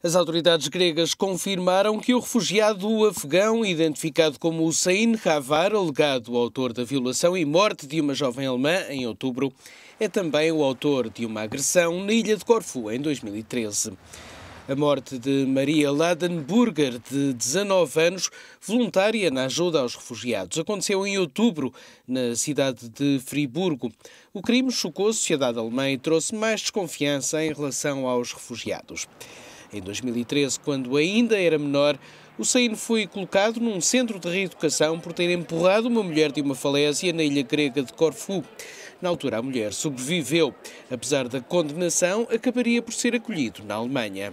As autoridades gregas confirmaram que o refugiado afegão, identificado como Hussein Havar, alegado autor da violação e morte de uma jovem alemã em outubro, é também o autor de uma agressão na ilha de Corfu em 2013. A morte de Maria Ladenburger, de 19 anos, voluntária na ajuda aos refugiados, aconteceu em outubro, na cidade de Friburgo. O crime chocou a sociedade alemã e trouxe mais desconfiança em relação aos refugiados. Em 2013, quando ainda era menor, o Saíno foi colocado num centro de reeducação por ter empurrado uma mulher de uma falésia na ilha grega de Corfu. Na altura, a mulher sobreviveu. Apesar da condenação, acabaria por ser acolhido na Alemanha.